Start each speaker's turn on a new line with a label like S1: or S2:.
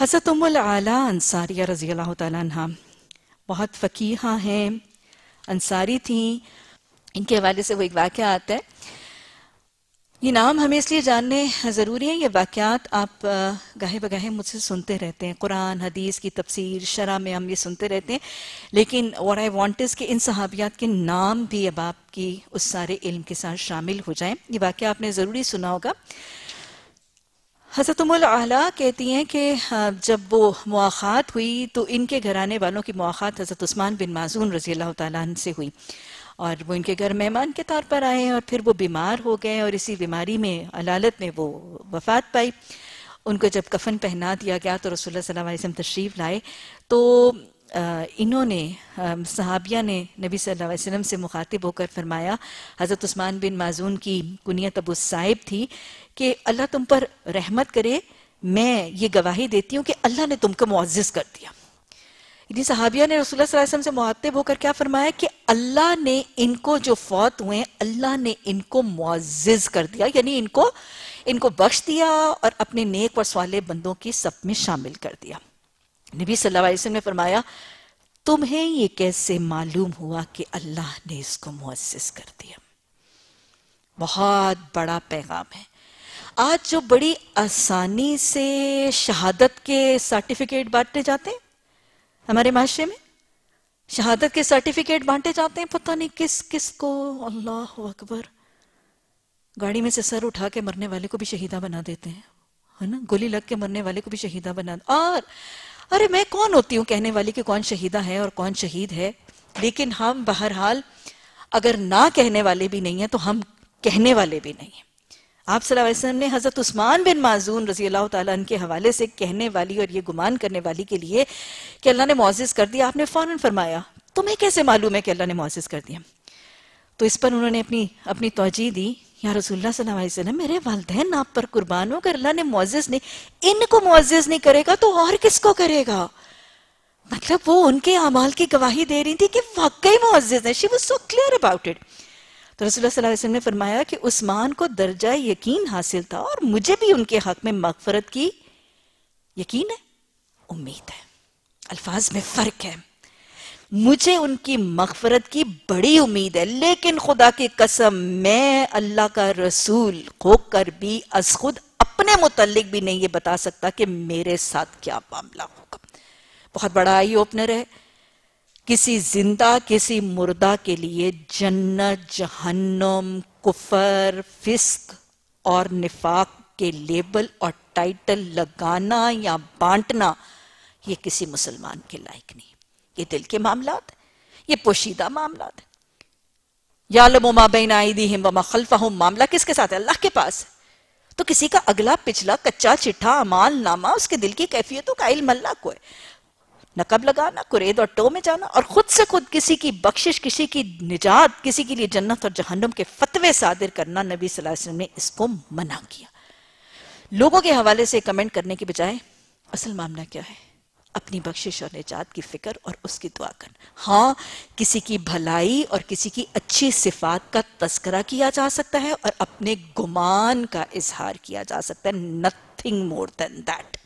S1: हज़रत आला अंसारिया रज़ी अल्लाह तह बहुत फ़कीहा हैं अंसारी थी इनके हवाले से वो एक वाक़ आता है ये नाम हमें इसलिए जानने ज़रूरी है ये वाक़ात आप गाहे बगाहे मुझसे सुनते रहते हैं कुरान हदीस की तफसीर शरा में हम ये सुनते रहते हैं लेकिन और आई वॉन्ट इज़ के इन सहाबियात के नाम भी अब आपकी उस सारे इल्म के साथ शामिल हो जाएं ये वाक़ आपने ज़रूरी सुना होगा हज़रतमला कहती हैं कि हाँ, जब वो मुआखात हुई तो इनके घराने वालों की मुआखात हज़रत उस्मान बिन माजून रजी अल्लाह तन से हुई और वो इनके घर मेहमान के तौर पर आए और फिर वो बीमार हो गए और इसी बीमारी में अलालत में वो वफात पाई उनको जब कफन पहना दिया गया तो रसोल्ला तशरीफ़ लाए तो इन्होंने सहाबिया ने नबी सल्लल्लाहु अलैहि वसल्लम से मुखातिब होकर फरमाया हज़रत उस्मान बिन माजून की कुनियत अबू साहिब थी कि अल्लाह तुम पर रहमत करे मैं ये गवाही देती हूँ कि अल्लाह ने तुमको मुआज़ कर दिया यानी सहाबिया ने रसुल्ला वसम से मुहातिब होकर क्या फरमाया कि अल्लाह ने इनको जो फौत हुए अल्लाह ने इनको मुआज़ कर दिया यानी इनको इनको बख्श दिया और अपने नेक और सवाले बंदों की सब में शामिल कर दिया नबी सल्लल्लाहु अलैहि वसल्लम ने फरमाया तुम्हें ये कैसे मालूम हुआ कि अल्लाह ने इसको मुअस्स कर दिया बहुत बड़ा पैगाम है आज जो बड़ी आसानी से शहादत के सर्टिफिकेट बांटे जाते हैं हमारे माशरे में शहादत के सर्टिफिकेट बांटे जाते हैं पता नहीं किस किस को अल्लाह अकबर गाड़ी में से सर उठा के मरने वाले को भी शहीदा बना देते हैं है ना गोली लग के मरने वाले को भी शहीदा बना और अरे मैं कौन होती हूँ कहने वाली कि कौन शहीदा है और कौन शहीद है लेकिन हम बहरहाल अगर ना कहने वाले भी नहीं हैं तो हम कहने वाले भी नहीं हैं आप वसल्लम ने हज़रत उस्मान बिन माजून रजी अल्लाह तन के हवाले से कहने वाली और ये गुमान करने वाली के लिए कि अल्लाह ने मोज़ कर दिया आपने फ़ौरन फरमाया तुम्हें कैसे मालूम है कि अल्लाह ने मोज़ कर दिया तो इस पर उन्होंने अपनी अपनी तोजी दी या रसुल्लाम मेरे वालदेन आप पर कुर्बान हो अगर अल्लाह ने मोजिज नहीं इनको मोजिज नहीं करेगा तो और किसको करेगा मतलब वो उनके अमाल की गवाही दे रही थी कि वाकई मोजिज है she so clear about it तो रसुल्ला ने फरमाया कि उस्मान को दर्जा यकीन हासिल था और मुझे भी उनके हक में मगफरत की यकीन है उम्मीद है अल्फाज में फर्क है मुझे उनकी मफफरत की बड़ी उम्मीद है लेकिन खुदा की कसम मैं अल्लाह का रसूल होकर भी अस खुद अपने मुतलिक भी नहीं ये बता सकता कि मेरे साथ क्या मामला होगा बहुत बड़ा आई ओपनर है किसी जिंदा किसी मुर्दा के लिए जन्नत जहन्नम कुफर फिस्क और निफाक के लेबल और टाइटल लगाना या बांटना ये किसी मुसलमान के लायक नहीं ये दिल के मामला ये पोशीदा मामला यालमाबैन हम मामला किसके साथ है अल्लाह के पास तो किसी का अगला पिछला कच्चा चिट्ठा अमाल नामा उसके दिल की कैफियतों का इल्म अल्लाह को है नकब लगाना कुरेद और टो में जाना और खुद से खुद किसी की बख्शिश किसी की निजात किसी के लिए जन्नत और जहन्नम के फतवे सादिर करना नबी वसल्लम ने इसको मना किया लोगों के हवाले से कमेंट करने के बजाय असल मामला क्या है अपनी बख्शिश और निजात की फिक्र और उसकी दुआ कर हाँ किसी की भलाई और किसी की अच्छी सिफात का तस्करा किया जा सकता है और अपने गुमान का इजहार किया जा सकता है नथिंग मोर देन दैट